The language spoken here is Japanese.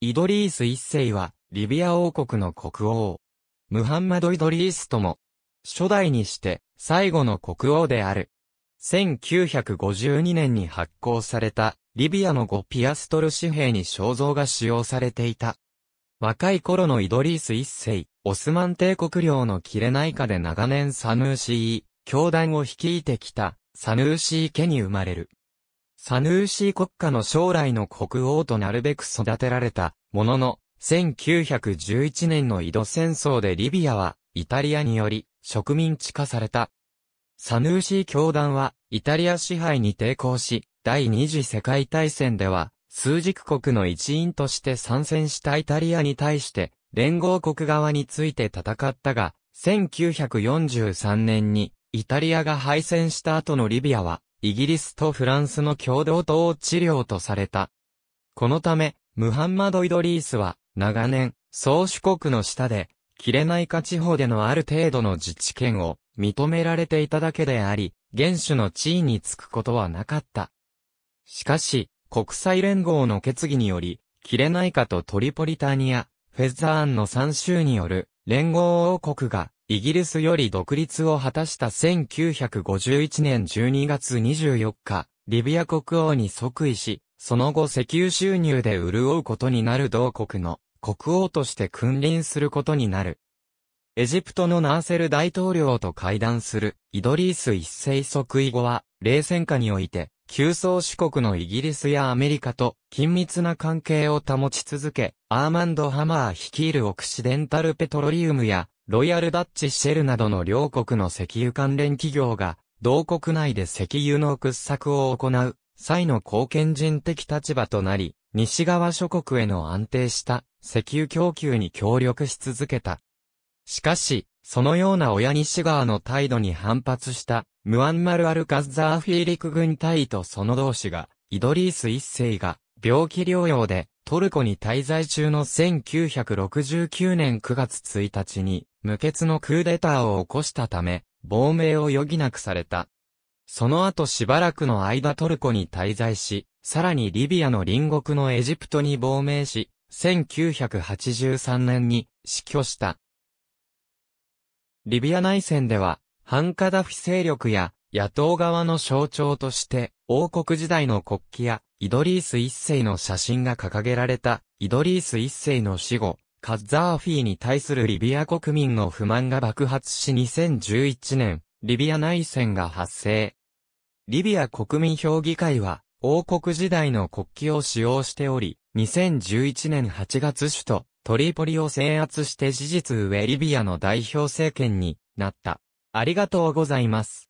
イドリース一世は、リビア王国の国王。ムハンマド・イドリースとも、初代にして最後の国王である。1952年に発行された、リビアの五ピアストル紙幣に肖像が使用されていた。若い頃のイドリース一世、オスマン帝国領の切れない下で長年サヌーシー、教団を率いてきた、サヌーシー家に生まれる。サヌーシー国家の将来の国王となるべく育てられた、ものの、1911年の井戸戦争でリビアは、イタリアにより、植民地化された。サヌーシー教団は、イタリア支配に抵抗し、第二次世界大戦では、数軸国の一員として参戦したイタリアに対して、連合国側について戦ったが、1943年に、イタリアが敗戦した後のリビアは、イギリスとフランスの共同統治領とされた。このため、ムハンマド・イドリースは、長年、宗主国の下で、キレナイカ地方でのある程度の自治権を認められていただけであり、原種の地位につくことはなかった。しかし、国際連合の決議により、キレナイカとトリポリタニア、フェザーンの三州による連合王国がイギリスより独立を果たした1951年12月24日、リビア国王に即位し、その後石油収入で潤うことになる同国の国王として君臨することになる。エジプトのナーセル大統領と会談するイドリース一世即位後は、冷戦下において、旧宗主国のイギリスやアメリカと緊密な関係を保ち続け、アーマンド・ハマー率いるオクシデンタルペトロリウムやロイヤルダッチシェルなどの両国の石油関連企業が、同国内で石油の掘削を行う、際の貢献人的立場となり、西側諸国への安定した石油供給に協力し続けた。しかし、そのような親西側の態度に反発した、ムアンマル・アルカッザーフィーク軍隊とその同志が、イドリース一世が、病気療養で、トルコに滞在中の1969年9月1日に、無血のクーデターを起こしたため、亡命を余儀なくされた。その後しばらくの間トルコに滞在し、さらにリビアの隣国のエジプトに亡命し、1983年に死去した。リビア内戦では、ハンカダフィ勢力や野党側の象徴として、王国時代の国旗やイドリース一世の写真が掲げられた、イドリース一世の死後、カッザーフィーに対するリビア国民の不満が爆発し2011年、リビア内戦が発生。リビア国民評議会は、王国時代の国旗を使用しており、2011年8月首都、トリポリを制圧して事実上リビアの代表政権になった。ありがとうございます。